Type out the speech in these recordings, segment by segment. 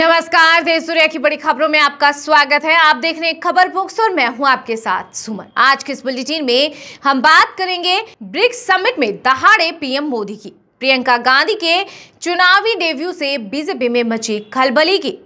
नमस्कार देश दुनिया की बड़ी खबरों में आपका स्वागत है आप देख रहे हैं खबर बुक्स और मैं हूं आपके साथ सुमन आज के इस बुलेटिन में हम बात करेंगे ब्रिक्स समिट में दहाड़े पीएम मोदी की प्रियंका गांधी के चुनावी डेब्यू से बीजेपी में मची खलबली की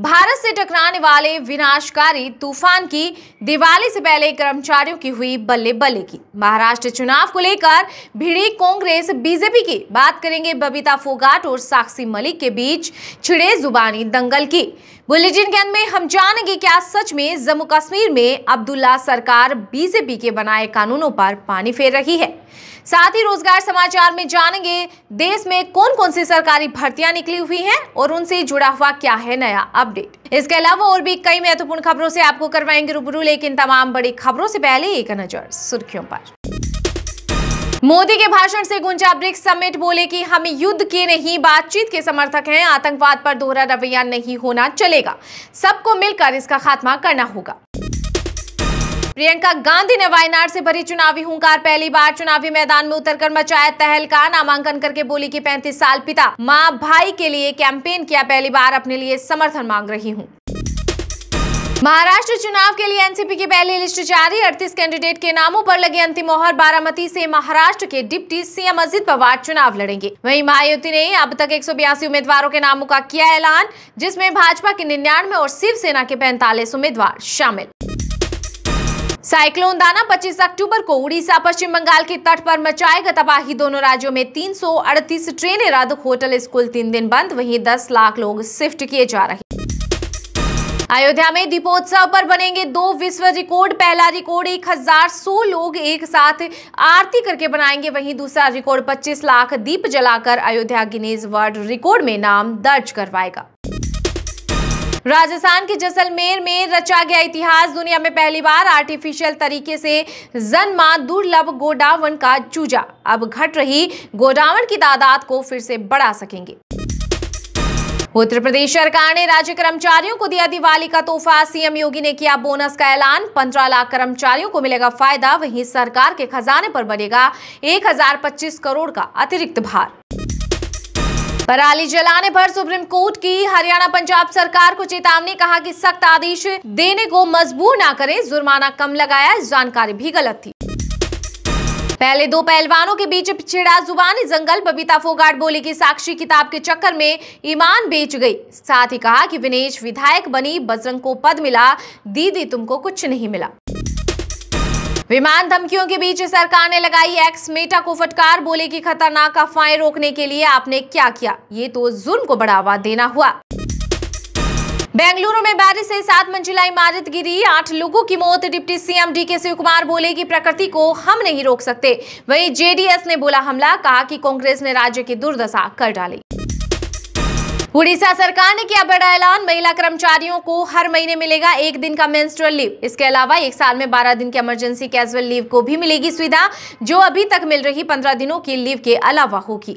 भारत से टकराने वाले विनाशकारी तूफान की दिवाली से पहले कर्मचारियों की हुई बल्ले बल्ले की महाराष्ट्र चुनाव को लेकर भिड़ी कांग्रेस बीजेपी की बात करेंगे बबीता फोगाट और साक्षी मलिक के बीच छिड़े जुबानी दंगल की बुलेटिन के अंत में हम जानेंगे क्या सच में जम्मू कश्मीर में अब्दुल्ला सरकार बीजेपी के बनाए कानूनों पर पानी फेर रही है साथ ही रोजगार समाचार में जानेंगे देश में कौन कौन सी सरकारी भर्तियां निकली हुई हैं और उनसे जुड़ा हुआ क्या है नया अपडेट इसके अलावा और भी कई महत्वपूर्ण खबरों से आपको करवाएंगे रूबरू लेकिन तमाम बड़ी खबरों से पहले एक नजर सुर्खियों पर मोदी के भाषण से गुंजा ब्रिक्स समिट बोले कि हम युद्ध के नहीं बातचीत के समर्थक हैं आतंकवाद पर दोहरा रवैया नहीं होना चलेगा सबको मिलकर इसका खात्मा करना होगा प्रियंका गांधी ने वायनाड से भरी चुनावी हुंकार पहली बार चुनावी मैदान में उतरकर मचाया तहलका नामांकन करके बोली कि 35 साल पिता माँ भाई के लिए कैंपेन किया पहली बार अपने लिए समर्थन मांग रही हूँ महाराष्ट्र चुनाव के लिए एनसीपी की पहली लिस्ट जारी अड़तीस कैंडिडेट के नामों पर लगी अंतिम मोहर बारामती से महाराष्ट्र के डिप्टी सीएम अजित पवार चुनाव लड़ेंगे वहीं मायावती ने अब तक एक उम्मीदवारों के नामों का किया ऐलान जिसमें भाजपा के निन्यानवे और शिवसेना के पैंतालीस उम्मीदवार शामिल साइक्लोन दाना 25 अक्टूबर को उड़ीसा पश्चिम बंगाल के तट पर मचाएगा तबाही दोनों राज्यों में 338 ट्रेनें रद्द होटल स्कूल तीन दिन बंद वहीं 10 लाख लोग शिफ्ट किए जा रहे हैं अयोध्या में दीपोत्सव पर बनेंगे दो विश्व रिकॉर्ड पहला रिकॉर्ड एक हजार सौ लोग एक साथ आरती करके बनाएंगे वहीं दूसरा रिकॉर्ड 25 लाख दीप जलाकर अयोध्या गिनीज वर्ल्ड रिकॉर्ड में नाम दर्ज करवाएगा राजस्थान के जैसलमेर में रचा गया इतिहास दुनिया में पहली बार आर्टिफिशियल तरीके से जन्मा दुर्लभ गोडावन का चूजा अब घट रही गोडावन की तादाद को फिर से बढ़ा सकेंगे उत्तर प्रदेश सरकार ने राज्य कर्मचारियों को दिया दिवाली का तोहफा सीएम योगी ने किया बोनस का ऐलान पंद्रह लाख कर्मचारियों को मिलेगा फायदा वहीं सरकार के खजाने पर बनेगा एक करोड़ का अतिरिक्त भार पराली जलाने पर सुप्रीम कोर्ट की हरियाणा पंजाब सरकार को चेतावनी कहा कि सख्त आदेश देने को मजबूर ना करें जुर्माना कम लगाया जानकारी भी गलत थी पहले दो पहलवानों के बीच छिड़ा जुबानी जंगल बबीता फोगाट बोली की साक्षी किताब के चक्कर में ईमान बेच गई साथ ही कहा कि विनेश विधायक बनी बजरंग को पद मिला दीदी तुमको कुछ नहीं मिला विमान धमकियों के बीच सरकार ने लगाई एक्स मेटा को फटकार बोले की खतरनाक अफवाहें रोकने के लिए आपने क्या किया ये तो जुर्म को बढ़ावा देना हुआ बेंगलुरु में बारिश से सात मंजिला इमारत गिरी आठ लोगों की मौत डिप्टी सीएम डी के शिव कुमार बोले कि प्रकृति को हम नहीं रोक सकते वहीं जेडीएस ने बोला हमला कहा कि कांग्रेस ने राज्य की दुर्दशा कर डाली उड़ीसा सरकार ने किया बड़ा ऐलान महिला कर्मचारियों को हर महीने मिलेगा एक दिन का मेंस्ट्रुअल लीव इसके अलावा एक साल में 12 दिन की इमरजेंसी कैजुअल लीव को भी मिलेगी सुविधा जो अभी तक मिल रही 15 दिनों की लीव के अलावा होगी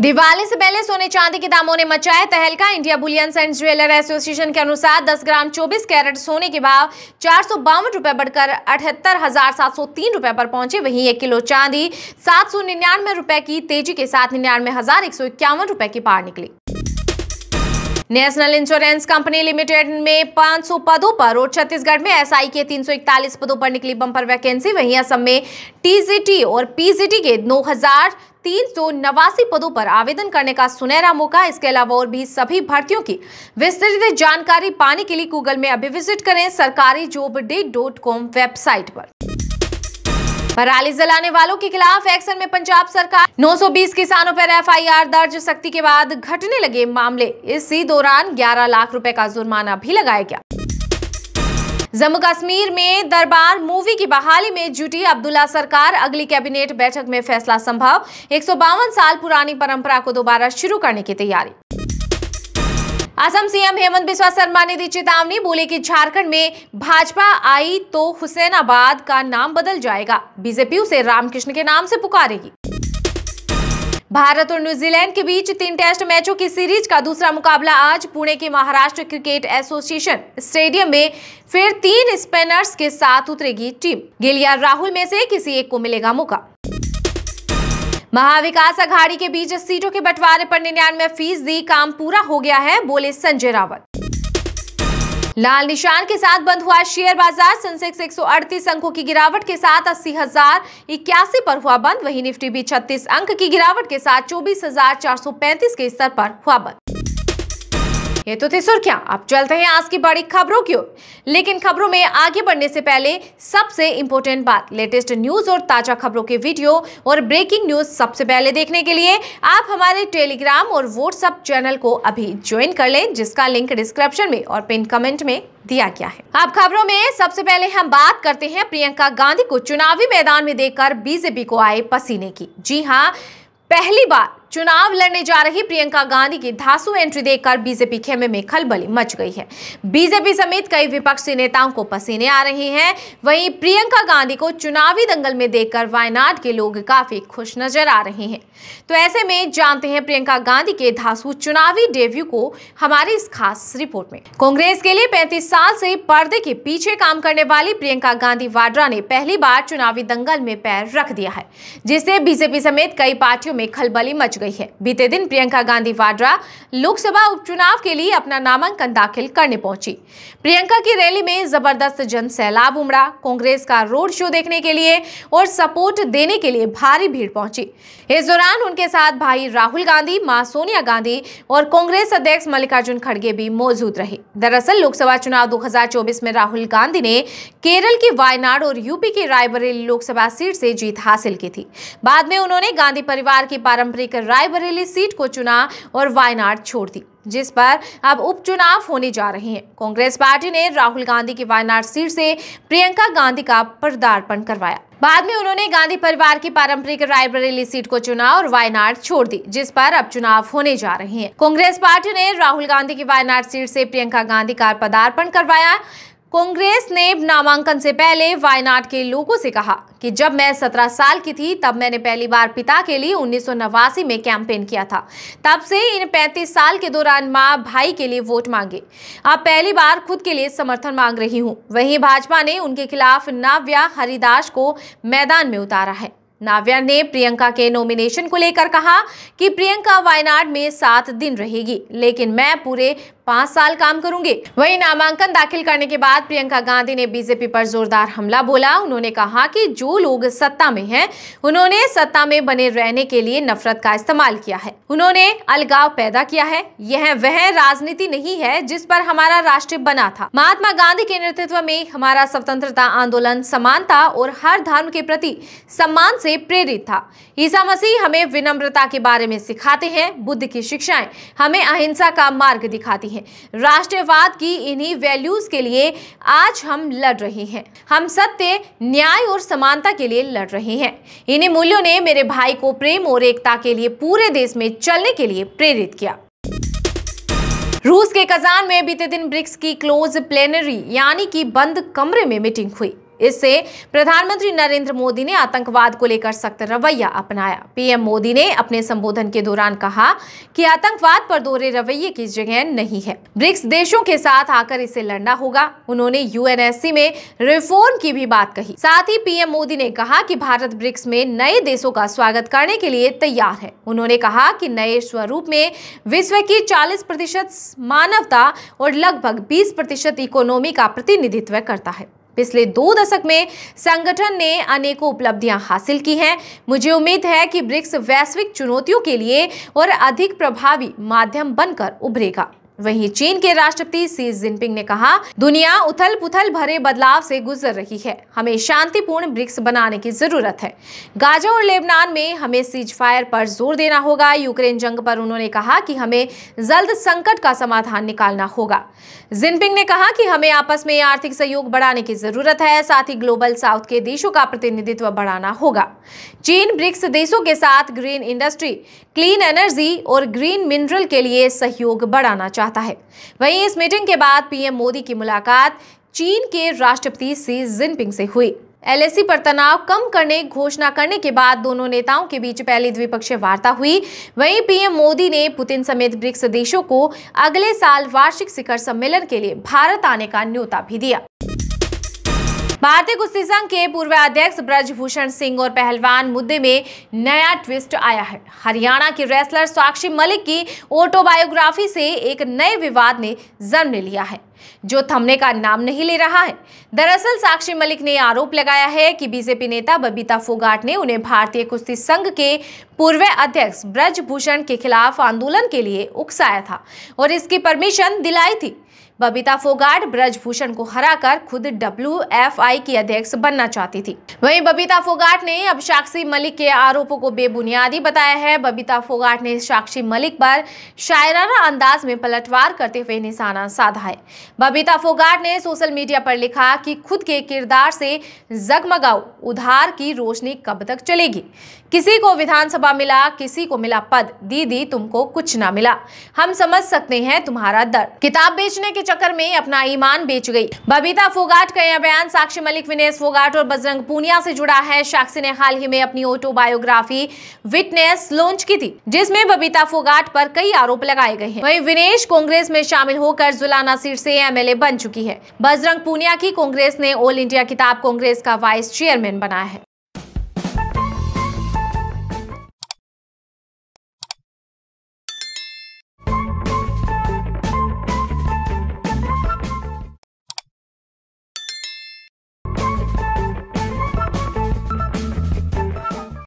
दिवाली से पहले सोने चांदी के दामों ने मचाया तहलका India bullions and jeweller association के अनुसार 10 ग्राम 24 कैरेट सोने के भाव चार रुपए बढ़कर अठहत्तर हजार सात सौ तीन रुपए पर पहुंचे वहीं एक किलो चांदी सात सौ निन्यानवे रुपए की तेजी के साथ निन्यानवे हजार एक सौ इक्यावन रुपए की पार निकली नेशनल इंश्योरेंस कंपनी लिमिटेड में 500 पदों पर और छत्तीसगढ़ में एसआई के 341 पदों पर निकली बंपर वैकेंसी वहीं असम में टीजीटी और पीजीटी के नौ तीन सौ नवासी पदों पर आवेदन करने का सुनहरा मौका इसके अलावा और भी सभी भर्तियों की विस्तृत जानकारी पाने के लिए गूगल में अभी विजिट करें सरकारी job day dot com website पर पराली जलाने वालों के खिलाफ एक्शन में पंजाब सरकार 920 किसानों पर एफआईआर दर्ज सख्ती के बाद घटने लगे मामले इसी दौरान 11 लाख रुपए का जुर्माना भी लगाया गया जम्मू कश्मीर में दरबार मूवी की बहाली में जुटी अब्दुल्ला सरकार अगली कैबिनेट बैठक में फैसला संभव एक साल पुरानी परंपरा को दोबारा शुरू करने की तैयारी असम सीएम हेमंत बिस्वा शर्मा ने दी चेतावनी बोले कि झारखंड में भाजपा आई तो हुसैनाबाद का नाम बदल जाएगा बीजेपी उसे रामकृष्ण के नाम से पुकारेगी भारत और न्यूजीलैंड के बीच तीन टेस्ट मैचों की सीरीज का दूसरा मुकाबला आज पुणे के महाराष्ट्र क्रिकेट एसोसिएशन स्टेडियम में फिर तीन स्पिनर्स के साथ उतरेगी टीम या राहुल में से किसी एक को मिलेगा मौका महाविकास अघाड़ी के बीच सीटों के बंटवारे पर निन्यानवे फीसदी काम पूरा हो गया है बोले संजय रावत लाल निशान के साथ बंद हुआ शेयर बाजार सेंसेक्स एक अंकों की गिरावट के साथ अस्सी हजार इक्यासी पर हुआ बंद वहीं निफ्टी भी 36 अंक की गिरावट के साथ चौबीस हजार चार सौ पैंतीस के स्तर पर हुआ बंद ये तो थे सुर्खियां अब चलते हैं आज की बड़ी खबरों की ओर लेकिन खबरों में आगे बढ़ने से पहले सबसे इंपॉर्टेंट बात लेटेस्ट न्यूज और ताजा खबरों के वीडियो और ब्रेकिंग न्यूज सबसे पहले देखने के लिए आप हमारे टेलीग्राम और व्हाट्सअप चैनल को अभी ज्वाइन कर लें जिसका लिंक डिस्क्रिप्शन में और पिन कमेंट में दिया गया है अब खबरों में सबसे पहले हम बात करते हैं प्रियंका गांधी को चुनावी मैदान में देखकर बीजेपी को आए पसीने की जी हाँ पहली बार चुनाव लड़ने जा रही प्रियंका गांधी की धासु एंट्री देखकर बीजेपी खेमे में खलबली मच गई है बीजेपी समेत कई विपक्षी नेताओं को पसीने आ रहे हैं वहीं प्रियंका गांधी को चुनावी दंगल में देखकर वायनाड के लोग काफी खुश नजर आ रहे हैं तो ऐसे में जानते हैं प्रियंका गांधी के धासु चुनावी डेब्यू को हमारी इस खास रिपोर्ट में कांग्रेस के लिए पैंतीस साल से पर्दे के पीछे काम करने वाली प्रियंका गांधी वाड्रा ने पहली बार चुनावी दंगल में पैर रख दिया है जिससे बीजेपी समेत कई पार्टियों में खलबली मच गई है बीते दिन प्रियंका गांधी वाड्रा लोकसभा उपचुनाव के लिए अपना नामांकन दाखिल करने पहुंची प्रियंका की रैली में जबरदस्त जन सैलाब उमड़ा कांग्रेस का रोड शो देखने के लिए और सपोर्ट देने के लिए भारी भीड़ पहुंची इस दौरान उनके साथ भाई राहुल गांधी माँ सोनिया गांधी और कांग्रेस अध्यक्ष मल्लिकार्जुन खड़गे भी मौजूद रहे दरअसल लोकसभा चुनाव दो में राहुल गांधी ने केरल की वायनाड और यूपी की रायबरेली लोकसभा सीट से जीत हासिल की थी बाद में उन्होंने गांधी परिवार की पारंपरिक रायबरेली सीट को चुना और वायनाड छोड़ दी जिस पर अब उपचुनाव होने जा रहे हैं कांग्रेस पार्टी ने राहुल गांधी की वायनाड सीट से प्रियंका गांधी का पदार्पण करवाया बाद में उन्होंने गांधी परिवार की पारंपरिक रायबरेली सीट को चुना और वायनाड छोड़ दी जिस पर अब चुनाव होने जा रहे हैं कांग्रेस पार्टी ने राहुल गांधी की वायनाड सीट से प्रियंका गांधी का पदार्पण करवाया कांग्रेस ने नामांकन से पहले वायनाड के लोगों से कहा कि जब मैं 17 साल की थी तब मैंने पहली बार पिता के लिए उन्नीस में कैंपेन किया था तब से इन 35 साल के दौरान मां भाई के लिए वोट मांगे अब पहली बार खुद के लिए समर्थन मांग रही हूं वहीं भाजपा ने उनके खिलाफ नाव्या हरिदास को मैदान में उतारा है नाव्या ने प्रियंका के नॉमिनेशन को लेकर कहा कि प्रियंका वायनाड में सात दिन रहेगी लेकिन मैं पूरे पाँच साल काम करूंगी वहीं नामांकन दाखिल करने के बाद प्रियंका गांधी ने बीजेपी पर जोरदार हमला बोला उन्होंने कहा कि जो लोग सत्ता में हैं उन्होंने सत्ता में बने रहने के लिए नफरत का इस्तेमाल किया है उन्होंने अलगाव पैदा किया है यह वह राजनीति नहीं है जिस पर हमारा राष्ट्र बना था महात्मा गांधी के नेतृत्व में हमारा स्वतंत्रता आंदोलन समानता और हर धर्म के प्रति सम्मान से प्रेरित था ईसा मसीह हमें विनम्रता के बारे में सिखाते हैं बुद्ध की शिक्षाएं हमें अहिंसा का मार्ग दिखाती है है राष्ट्रवाद की इन्हीं वैल्यूज के लिए आज हम लड़ रहे हैं हम सत्य न्याय और समानता के लिए लड़ रहे हैं इन्हीं मूल्यों ने मेरे भाई को प्रेम और एकता के लिए पूरे देश में चलने के लिए प्रेरित किया रूस के कजान में बीते दिन ब्रिक्स की क्लोज प्लेनरी यानी कि बंद कमरे में मीटिंग हुई इससे प्रधानमंत्री नरेंद्र मोदी ने आतंकवाद को लेकर सख्त रवैया अपनाया पीएम मोदी ने अपने संबोधन के दौरान कहा कि आतंकवाद पर दोहरे रवैये की जगह नहीं है ब्रिक्स देशों के साथ आकर इसे लड़ना होगा उन्होंने यूएनएससी में रिफोर्म की भी बात कही साथ ही पीएम मोदी ने कहा कि भारत ब्रिक्स में नए देशों का स्वागत करने के लिए तैयार है उन्होंने कहा की नए स्वरूप में विश्व की चालीस प्रतिशत मानवता और लगभग बीस प्रतिशत इकोनॉमी का प्रतिनिधित्व करता है पिछले दो दशक में संगठन ने अनेकों उपलब्धियां हासिल की हैं मुझे उम्मीद है कि ब्रिक्स वैश्विक चुनौतियों के लिए और अधिक प्रभावी माध्यम बनकर उभरेगा वहीं चीन के राष्ट्रपति सी जिनपिंग ने कहा दुनिया उथल पुथल भरे बदलाव से गुजर रही है हमें शांतिपूर्ण ब्रिक्स बनाने की जरूरत है गाजा और लेबनान में हमें सीज फायर पर जोर देना होगा यूक्रेन जंग पर उन्होंने कहा कि हमें जल्द संकट का समाधान निकालना होगा जिनपिंग ने कहा कि हमें आपस में आर्थिक सहयोग बढ़ाने की जरूरत है साथ ही ग्लोबल साउथ के देशों का प्रतिनिधित्व बढ़ाना होगा चीन ब्रिक्स देशों के साथ ग्रीन इंडस्ट्री क्लीन एनर्जी और ग्रीन मिनरल के लिए सहयोग बढ़ाना चाहिए चाहता है वहीं इस मीटिंग के बाद पीएम मोदी की मुलाकात चीन के राष्ट्रपति सी जिनपिंग से हुई एलएसी पर तनाव कम करने घोषणा करने के बाद दोनों नेताओं के बीच पहली द्विपक्षीय वार्ता हुई वहीं पीएम मोदी ने पुतिन समेत ब्रिक्स देशों को अगले साल वार्षिक शिखर सम्मेलन के लिए भारत आने का न्योता भी दिया भारतीय कुश्ती संघ के पूर्व अध्यक्ष ब्रजभूषण सिंह और पहलवान मुद्दे में नया ट्विस्ट आया है हरियाणा के रेसलर साक्षी मलिक की ऑटोबायोग्राफी से एक नए विवाद ने जन्म ले लिया है जो थमने का नाम नहीं ले रहा है दरअसल साक्षी मलिक ने आरोप लगाया है कि बीजेपी नेता बबीता फोगाट ने उन्हें भारतीय कुश्ती संघ के पूर्व अध्यक्ष ब्रजभूषण के खिलाफ आंदोलन के लिए उकसाया था और इसकी परमिशन दिलाई थी बबीता फोगाट ब्रजभूषण को हराकर खुद डब्ल्यू की अध्यक्ष बनना चाहती थी वहीं बबीता फोगाट ने अब साक्षी मलिक के आरोपों को बेबुनियादी बताया है बबीता फोगाट ने साक्षी मलिक पर शायराना अंदाज में पलटवार करते हुए निशाना साधा है बबीता फोगाट ने सोशल मीडिया पर लिखा कि खुद के किरदार से जगमगाओ उधार की रोशनी कब तक चलेगी किसी को विधानसभा मिला किसी को मिला पद दीदी तुमको कुछ ना मिला हम समझ सकते हैं तुम्हारा दर्द किताब बेचने के चक्कर में अपना ईमान बेच गई बबीता फोगाट का यह बयान साक्षी मलिक विनेश फोगाट और बजरंग पूनिया से जुड़ा है साक्षी ने हाल ही में अपनी ऑटोबायोग्राफी विटनेस लॉन्च की थी जिसमे बबीता फोगाट पर कई आरोप लगाए गए हैं वही विनेश कांग्रेस में शामिल होकर जुलाना सीट से एमएलए बन चुकी है बजरंग पूनिया की कांग्रेस ने ऑल इंडिया किताब कांग्रेस का वाइस चेयरमैन बनाया है